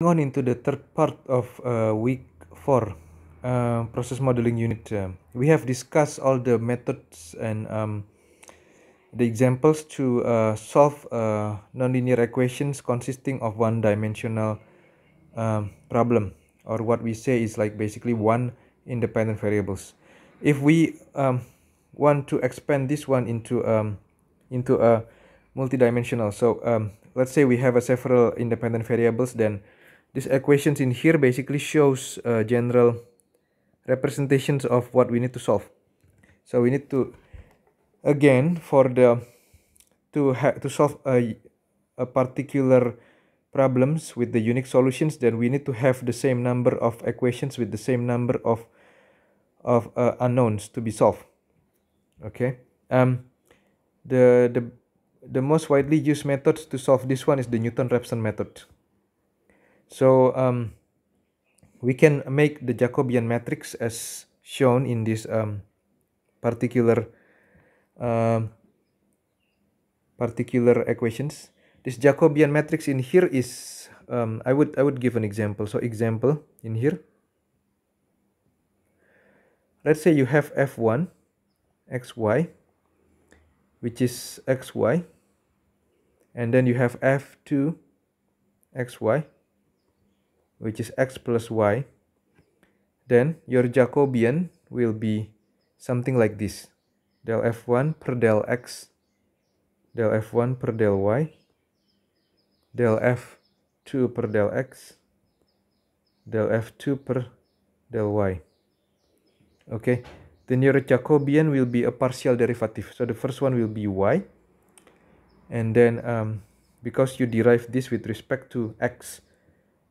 Moving on into the third part of uh, week 4 uh, process modeling unit. Uh, we have discussed all the methods and um, the examples to uh, solve uh, nonlinear equations consisting of one-dimensional um, problem or what we say is like basically one independent variables. If we um, want to expand this one into um, into a multidimensional, so um, let's say we have a several independent variables, then these equations in here basically shows uh, general representations of what we need to solve. So we need to, again, for the, to, to solve a, a particular problems with the unique solutions, then we need to have the same number of equations with the same number of, of uh, unknowns to be solved. Okay. Um, the, the, the most widely used methods to solve this one is the Newton-Raphson method. So um, we can make the Jacobian matrix as shown in this um, particular uh, particular equations. This Jacobian matrix in here is um, I would I would give an example. So example in here. Let's say you have f1 xy which is xy and then you have f2 xy which is x plus y, then your Jacobian will be something like this. Del f1 per del x, del f1 per del y, del f2 per del x, del f2 per del y. Okay, then your Jacobian will be a partial derivative. So the first one will be y. And then um, because you derive this with respect to x,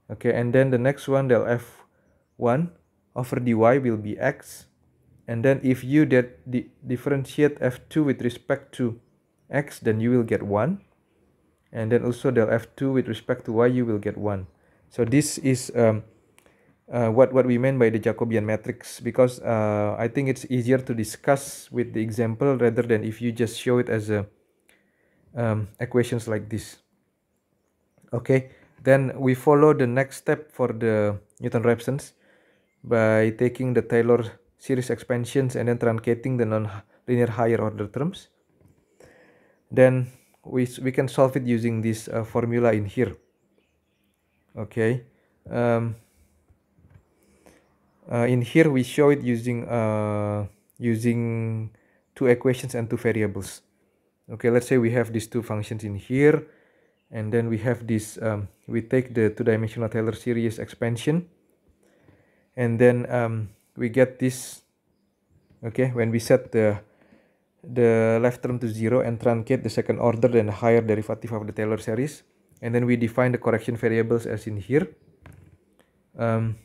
okay and then the next one del f1 over dy will be x and then if you did di differentiate f2 with respect to x then you will get 1 and then also del f2 with respect to y you will get 1 so this is um, uh, what what we mean by the Jacobian matrix because uh, I think it's easier to discuss with the example rather than if you just show it as a um, equations like this okay then we follow the next step for the Newton-Raphsons by taking the Taylor series expansions and then truncating the non-linear higher order terms. Then we, we can solve it using this uh, formula in here. Okay. Um, uh, in here we show it using uh, using two equations and two variables. Okay, let's say we have these two functions in here and then we have this um, we take the two-dimensional Taylor series expansion and then um, we get this okay when we set the the left term to zero and truncate the second order then the higher derivative of the Taylor series and then we define the correction variables as in here um,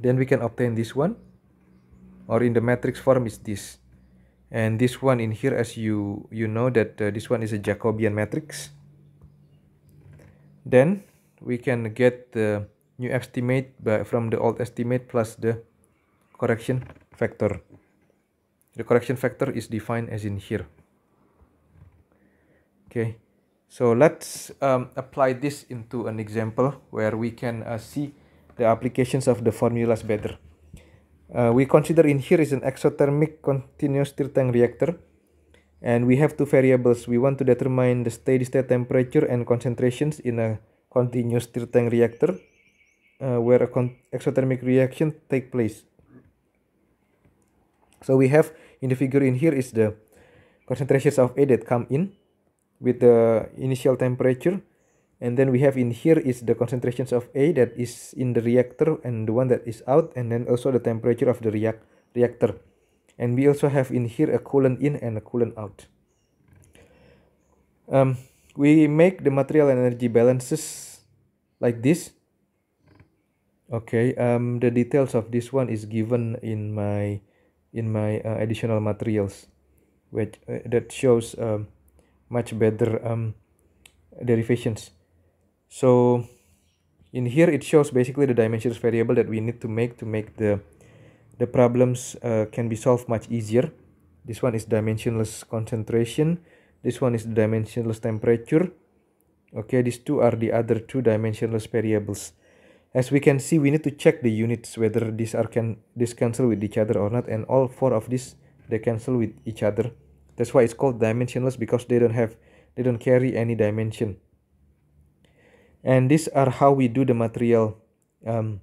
then we can obtain this one or in the matrix form is this and this one in here as you you know that uh, this one is a Jacobian matrix then we can get the new estimate by, from the old estimate plus the correction factor the correction factor is defined as in here okay so let's um, apply this into an example where we can uh, see the applications of the formulas better uh, we consider in here is an exothermic continuous stirred tank reactor And we have two variables. We want to determine the steady state temperature and concentrations in a continuous stir tank reactor uh, where a exothermic reaction take place. So we have in the figure in here is the concentrations of A that come in with the initial temperature and then we have in here is the concentrations of A that is in the reactor and the one that is out and then also the temperature of the react reactor and we also have in here a coolant in and a coolant out um, we make the material and energy balances like this okay um, the details of this one is given in my in my uh, additional materials which uh, that shows um, much better um, derivations so in here it shows basically the dimensions variable that we need to make to make the the problems uh, can be solved much easier. This one is dimensionless concentration. This one is dimensionless temperature. Okay, these two are the other two dimensionless variables. As we can see, we need to check the units whether these are can this cancel with each other or not, and all four of these they cancel with each other. That's why it's called dimensionless because they don't have they don't carry any dimension. And these are how we do the material um,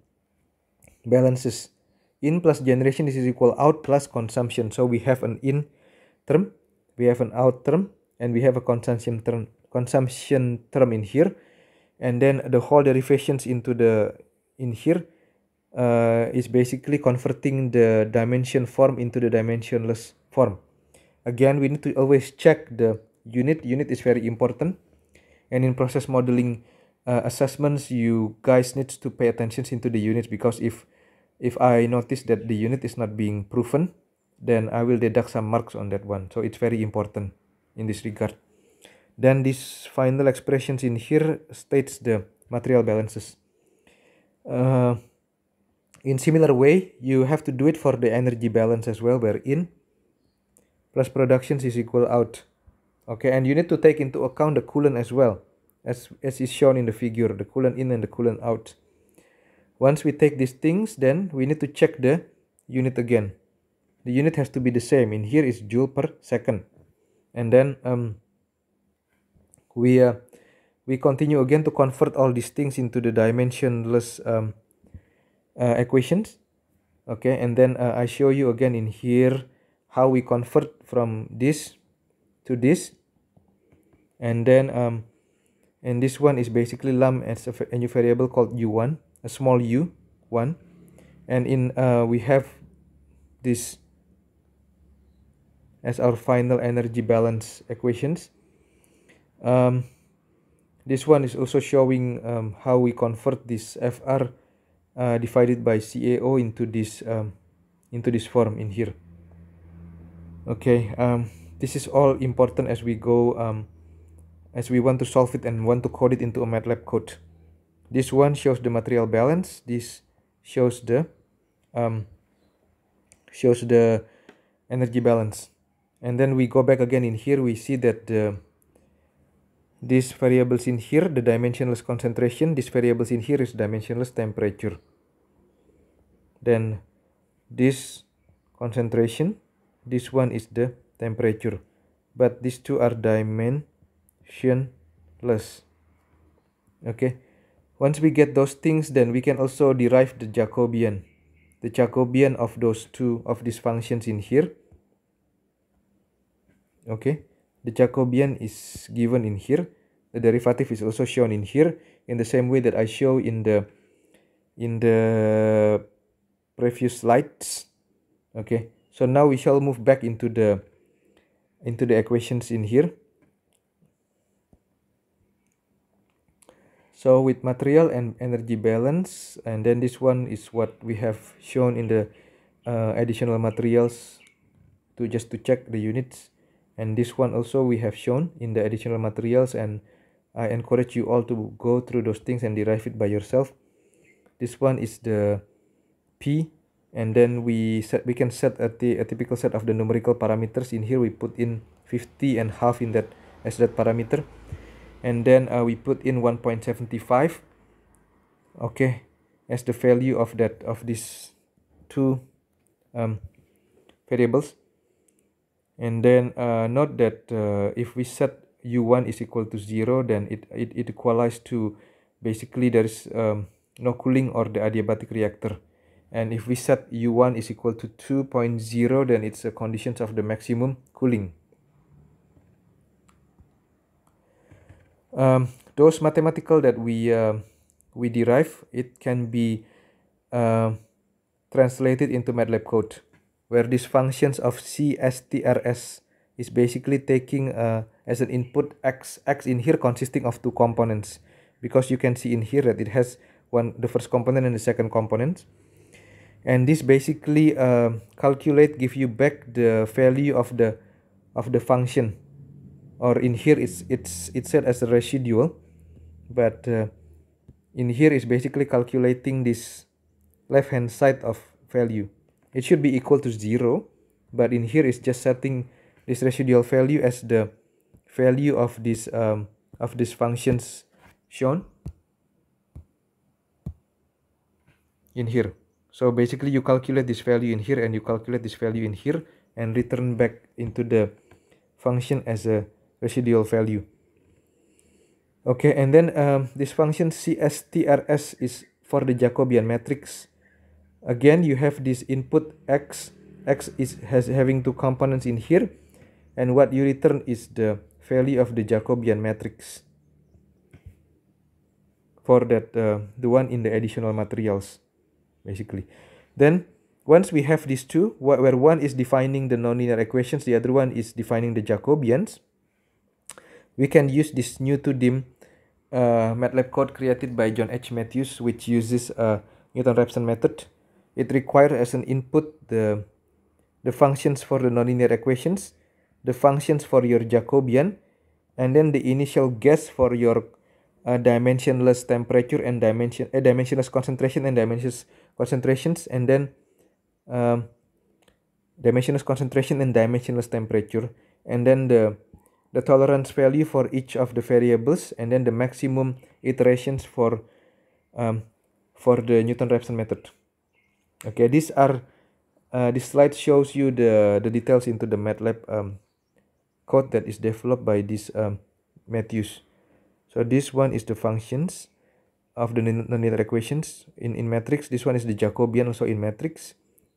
balances in plus generation this is equal out plus consumption so we have an in term we have an out term and we have a consumption term consumption term in here and then the whole derivations into the in here uh, is basically converting the dimension form into the dimensionless form again we need to always check the unit unit is very important and in process modeling uh, assessments you guys need to pay attention into the units because if if I notice that the unit is not being proven, then I will deduct some marks on that one. So it's very important in this regard. Then this final expressions in here states the material balances. Uh, in similar way, you have to do it for the energy balance as well, in plus productions is equal out. Okay, and you need to take into account the coolant as well, as, as is shown in the figure, the coolant in and the coolant out. Once we take these things, then we need to check the unit again. The unit has to be the same. In here is joule per second. And then um, we uh, we continue again to convert all these things into the dimensionless um, uh, equations. Okay, and then uh, I show you again in here how we convert from this to this. And then um, and this one is basically lumped as a new variable called u1 a small u one and in uh, we have this as our final energy balance equations um, this one is also showing um, how we convert this FR uh, divided by CAO into this um, into this form in here okay um, this is all important as we go um, as we want to solve it and want to code it into a MATLAB code this one shows the material balance. This shows the um, shows the energy balance. And then we go back again in here. We see that the these variables in here, the dimensionless concentration, these variables in here is dimensionless temperature. Then this concentration, this one is the temperature. But these two are dimensionless. Okay. Once we get those things, then we can also derive the Jacobian, the Jacobian of those two of these functions in here. Okay, the Jacobian is given in here. The derivative is also shown in here in the same way that I show in the in the previous slides. Okay, so now we shall move back into the into the equations in here. so with material and energy balance and then this one is what we have shown in the uh, additional materials to just to check the units and this one also we have shown in the additional materials and I encourage you all to go through those things and derive it by yourself this one is the P and then we set we can set a, a typical set of the numerical parameters in here we put in 50 and half in that as that parameter and then uh, we put in 1.75 okay as the value of that of these two um, variables and then uh, note that uh, if we set u1 is equal to 0 then it, it, it equalizes to basically there is um, no cooling or the adiabatic reactor and if we set u1 is equal to 2.0 then it's the conditions of the maximum cooling Um, those mathematical that we uh, we derive, it can be uh, translated into MATLAB code, where these functions of CSTRS is basically taking uh, as an input x x in here consisting of two components, because you can see in here that it has one the first component and the second component, and this basically uh, calculate give you back the value of the of the function or in here it's it's it's set as a residual but uh, in here is basically calculating this left hand side of value it should be equal to zero but in here it's just setting this residual value as the value of this um, of these functions shown in here so basically you calculate this value in here and you calculate this value in here and return back into the function as a residual value. Okay, and then um, this function CSTRS is for the Jacobian matrix. Again, you have this input x. x is has having two components in here. And what you return is the value of the Jacobian matrix for that uh, the one in the additional materials, basically. Then, once we have these two, wh where one is defining the nonlinear equations, the other one is defining the Jacobians, we can use this new 2dim uh, MATLAB code created by John H. Matthews, which uses a uh, Newton-Raphson method. It requires as an input the, the functions for the nonlinear equations, the functions for your Jacobian, and then the initial guess for your uh, dimensionless temperature and dimension uh, dimensionless concentration and dimensionless concentrations, and then um, dimensionless concentration and dimensionless temperature, and then the the tolerance value for each of the variables, and then the maximum iterations for um, for the Newton-Raphson method. Okay, these are uh, this slide shows you the the details into the MATLAB um, code that is developed by this um, Matthews. So this one is the functions of the nonlinear equations in in matrix. This one is the Jacobian also in matrix.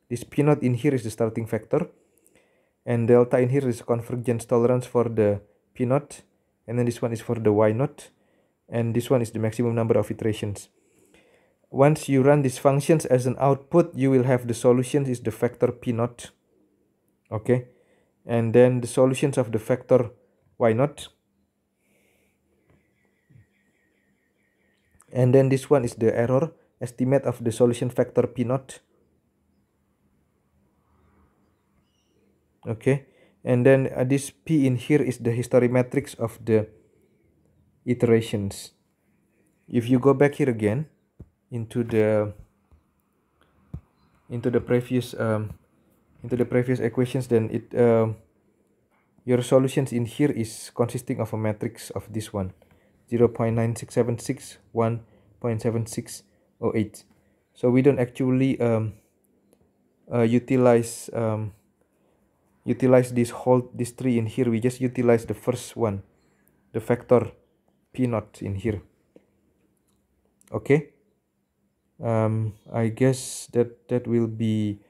This p not in here is the starting factor and delta in here is convergence tolerance for the p naught and then this one is for the y naught and this one is the maximum number of iterations once you run these functions as an output you will have the solution is the factor p naught okay and then the solutions of the factor y naught and then this one is the error estimate of the solution factor p naught okay and then uh, this p in here is the history matrix of the iterations if you go back here again into the into the previous um, into the previous equations then it um, your solutions in here is consisting of a matrix of this one 0 0.9676 1.7608 so we don't actually um, uh, utilize um, utilize this whole this tree in here we just utilize the first one the factor p naught in here okay um, I guess that that will be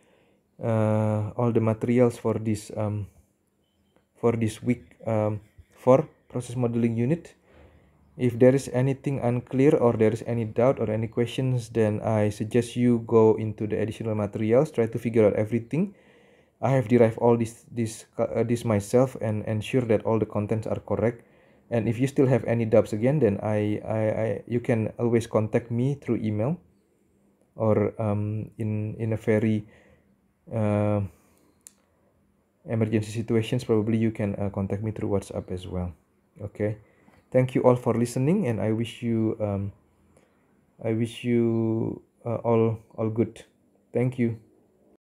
uh, all the materials for this um, for this week um, for process modeling unit if there is anything unclear or there is any doubt or any questions then I suggest you go into the additional materials try to figure out everything I have derived all this this uh, this myself and ensure that all the contents are correct. And if you still have any doubts again, then I, I, I you can always contact me through email, or um, in in a very uh, emergency situations probably you can uh, contact me through WhatsApp as well. Okay, thank you all for listening, and I wish you um, I wish you uh, all all good. Thank you.